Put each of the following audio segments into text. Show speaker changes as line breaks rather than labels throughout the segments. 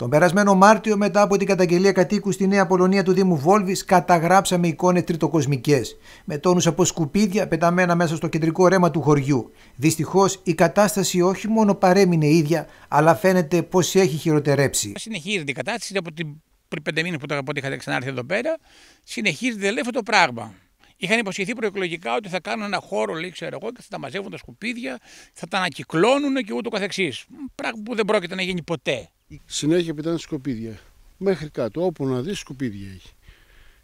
Τον περασμένο Μάρτιο, μετά από την καταγγελία κατοίκου στη Νέα Πολωνία του Δήμου Βόλβης, καταγράψαμε εικόνες τριτοκοσμικές, με τόνους από σκουπίδια πεταμένα μέσα στο κεντρικό ρέμα του χωριού. Δυστυχώς, η κατάσταση όχι μόνο παρέμεινε ίδια, αλλά φαίνεται πως έχει χειροτερέψει.
Συνεχίζεται η κατάσταση από την πριν πέντε μήνες που είχατε ξανάρθει εδώ πέρα. Συνεχίζεται ελεύθερο το πράγμα. Είχαν υποσχεθεί προεκλογικά ότι θα κάνουν ένα χώρο, λέει, ξέρω εγώ, και θα τα μαζεύουν τα σκουπίδια, θα τα ανακυκλώνουν και ούτω καθεξής. Πράγμα που δεν πρόκειται να γίνει ποτέ.
Συνέχεια πετάνε σκουπίδια. Μέχρι κάτω, όπου να δεις σκουπίδια έχει.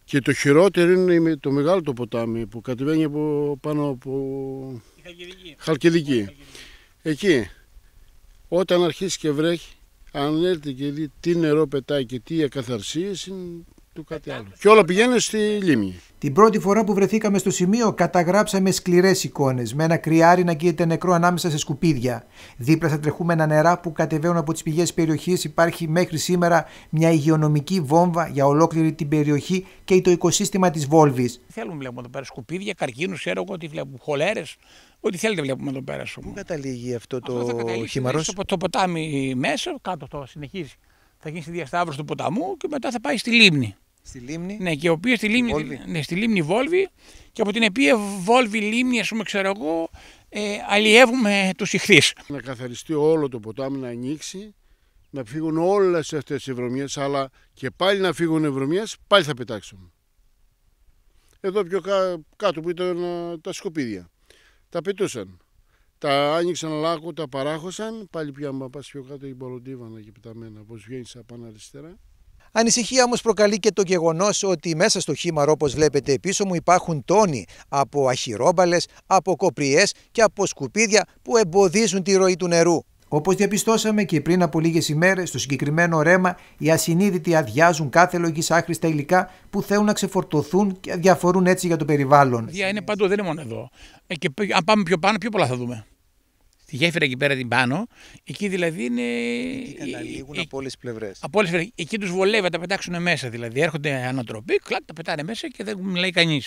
Και το χειρότερο είναι το μεγάλο το ποτάμι που κατεβαίνει από πάνω από. Χαλκιδική. Εκεί, όταν αρχίσει και βρέχει, αν έρθει και δει τι νερό πετάει και τι ακαθαρσίε, είναι του κάτι άλλο.
Και όλα πηγαίνουν στη λίμνη. Την πρώτη φορά που βρεθήκαμε στο σημείο, καταγράψαμε σκληρές εικόνες, με ένα κρυάρι να γίνεται νεκρό ανάμεσα σε σκουπίδια. Δίπλα στα τρεχούμενα νερά που κατεβαίνουν από τις πηγές περιοχής υπάρχει μέχρι σήμερα μια υγειονομική βόμβα για ολόκληρη την περιοχή και το οικοσύστημα της Βόλβης.
Θέλουμε βλέπουμε εδώ πέρα σκουπίδια, καρκίνους, ξέρω εγώ τι βλέπουμε, χολέρες. Ό,τι θέλετε βλέπουμε εδώ πέρα. Πού
καταλήγει αυτό το χυμαρό.
Το, ποτάμι μέσα, κάτω το συνεχίζει. Θα γίνει στη διασταύρωση του ποταμού και μετά θα πάει στη λίμνη. Στη λίμνη. Ναι, και η οποία στη λίμνη, Βόλβη. Ναι, στη λίμνη Βόλβη και από την οποία Βόλβη λίμνη, ας πούμε, ξέρω εγώ, ε,
αλλιεύουμε τους ηχθείς. Να καθαριστεί όλο το ποτάμι, να ανοίξει, να φύγουν όλες αυτές οι βρωμιές, αλλά και πάλι να φύγουν οι πάλι θα πετάξουν. Εδώ πιο κάτω που ήταν ε, τα σκοπίδια. Τα πετούσαν. Τα άνοιξαν λάκκο, τα παράχωσαν. Πάλι πια, αν πας πιο κάτω, η μπαλοντίβανα και πεταμένα. Πώς βγαίνεις απάνω αριστερά.
Ανησυχία όμως προκαλεί και το γεγονός ότι μέσα στο χήμαρο, όπως βλέπετε πίσω μου, υπάρχουν τόνοι από αχυρόμπαλες, από κοπριές και από σκουπίδια που εμποδίζουν τη ροή του νερού. Όπως διαπιστώσαμε και πριν από λίγες ημέρες, στο συγκεκριμένο ρέμα, οι ασυνείδητοι αδειάζουν κάθε λογής άχρηστα υλικά που θέλουν να ξεφορτωθούν και διαφορούν έτσι για το περιβάλλον.
είναι παντού, δεν είναι μόνο εδώ. Ε, και αν πάμε πιο πάνω, πιο πολλά θα δούμε τη γέφυρα εκεί πέρα την πάνω. Εκεί δηλαδή είναι. Εκεί καταλήγουν ε, από όλες τις πλευρές. Από όλες πλευρές. Εκεί τους βολεύει τα πετάξουν μέσα. Δηλαδή έρχονται ανατροπή, κλακ, τα πετάνε μέσα και δεν μιλάει κανείς.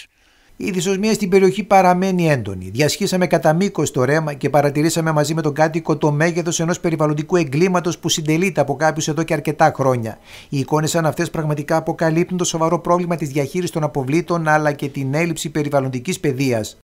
Η δυσοσμία στην περιοχή παραμένει έντονη. Διασχίσαμε κατά μήκος το ρέμα και παρατηρήσαμε μαζί με τον κάτοικο το μέγεθος ενός περιβαλλοντικού εγκλήματος που συντελείται από κάποιους εδώ και αρκετά χρόνια. Οι εικόνες σαν αυτές πραγματικά αποκαλύπτουν το σοβαρό πρόβλημα της διαχείρισης των αποβλήτων αλλά και την έλλειψη περιβαλλοντικής παιδείας.